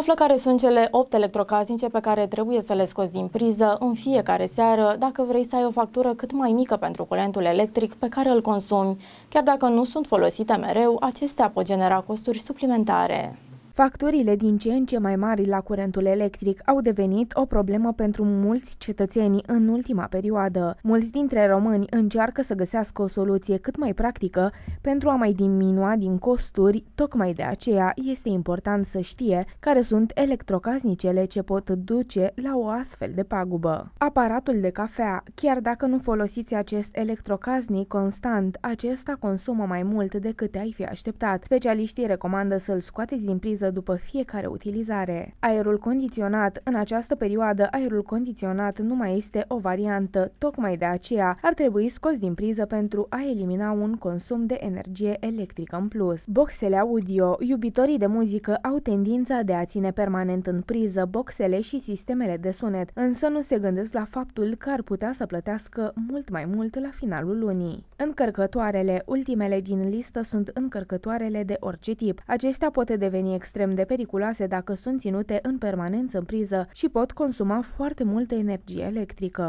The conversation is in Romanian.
Află care sunt cele 8 electrocasnice pe care trebuie să le scoți din priză în fiecare seară dacă vrei să ai o factură cât mai mică pentru curentul electric pe care îl consumi. Chiar dacă nu sunt folosite mereu, acestea pot genera costuri suplimentare. Facturile din ce în ce mai mari la curentul electric au devenit o problemă pentru mulți cetățeni în ultima perioadă. Mulți dintre români încearcă să găsească o soluție cât mai practică pentru a mai diminua din costuri, tocmai de aceea este important să știe care sunt electrocasnicele ce pot duce la o astfel de pagubă. Aparatul de cafea, chiar dacă nu folosiți acest electrocasnic constant, acesta consumă mai mult decât ai fi așteptat. Specialiștii recomandă să-l scoateți din priză curgează după fiecare utilizare. Aerul condiționat. În această perioadă, aerul condiționat nu mai este o variantă. Tocmai de aceea ar trebui scos din priză pentru a elimina un consum de energie electrică în plus. Boxele audio. Iubitorii de muzică au tendința de a ține permanent în priză boxele și sistemele de sunet, însă nu se gândesc la faptul că ar putea să plătească mult mai mult la finalul lunii. Încărcătoarele. Ultimele din listă sunt încărcătoarele de orice tip. Acestea pot deveni extrem extrem de periculoase dacă sunt ținute în permanență în priză și pot consuma foarte multă energie electrică.